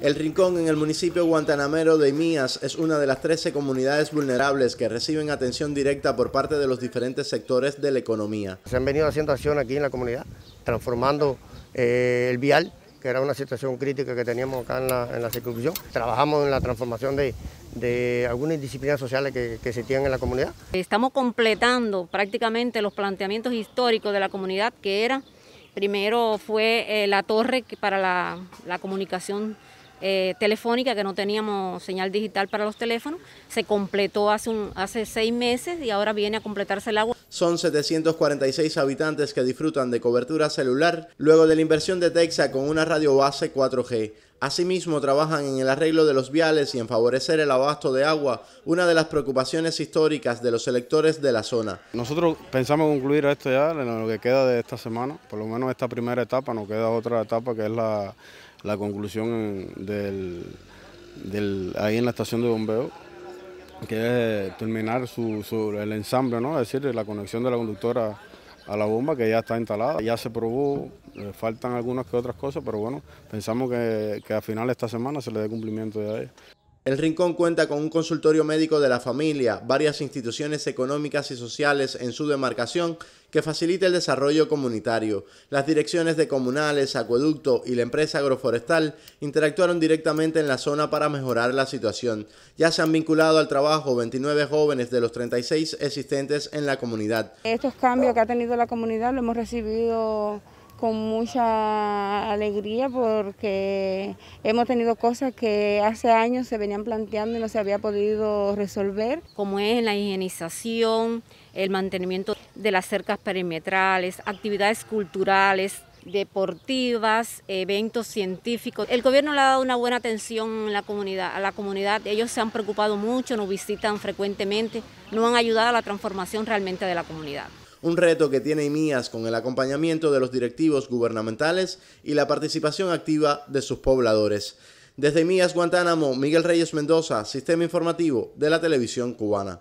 El Rincón en el municipio guantanamero de Mías es una de las 13 comunidades vulnerables que reciben atención directa por parte de los diferentes sectores de la economía. Se han venido haciendo acción aquí en la comunidad, transformando eh, el vial, que era una situación crítica que teníamos acá en la, en Trabajamos en la transformación de, algunas disciplinas sociales que, que tienen en la comunidad. Estamos completando prácticamente los planteamientos históricos de la comunidad, que era, primero fue eh, la torre para la, la comunicación eh, telefónica que no teníamos señal digital para los teléfonos. Se completó hace, un, hace seis meses y ahora viene a completarse el agua. Son 746 habitantes que disfrutan de cobertura celular luego de la inversión de Texas con una radio base 4G. Asimismo, trabajan en el arreglo de los viales y en favorecer el abasto de agua, una de las preocupaciones históricas de los electores de la zona. Nosotros pensamos concluir esto ya en lo que queda de esta semana, por lo menos esta primera etapa, nos queda otra etapa que es la, la conclusión del, ahí en la estación de bombeo, que es terminar su, el ensamble, ¿no? es decir, la conexión de la conductora a la bomba que ya está instalada. Ya se probó, eh, faltan algunas que otras cosas, pero bueno, pensamos que, que a final de esta semana se le dé cumplimiento ya a el Rincón cuenta con un consultorio médico de la familia, varias instituciones económicas y sociales en su demarcación que facilita el desarrollo comunitario. Las direcciones de comunales, acueducto y la empresa agroforestal interactuaron directamente en la zona para mejorar la situación. Ya se han vinculado al trabajo 29 jóvenes de los 36 existentes en la comunidad. Estos cambios que ha tenido la comunidad lo hemos recibido con mucha alegría porque hemos tenido cosas que hace años se venían planteando y no se había podido resolver. Como es la higienización, el mantenimiento de las cercas perimetrales, actividades culturales, deportivas, eventos científicos. El gobierno le ha dado una buena atención a la comunidad, a la comunidad. Ellos se han preocupado mucho, nos visitan frecuentemente, nos han ayudado a la transformación realmente de la comunidad un reto que tiene IMIAS con el acompañamiento de los directivos gubernamentales y la participación activa de sus pobladores. Desde IMIAS Guantánamo, Miguel Reyes Mendoza, Sistema Informativo de la Televisión Cubana.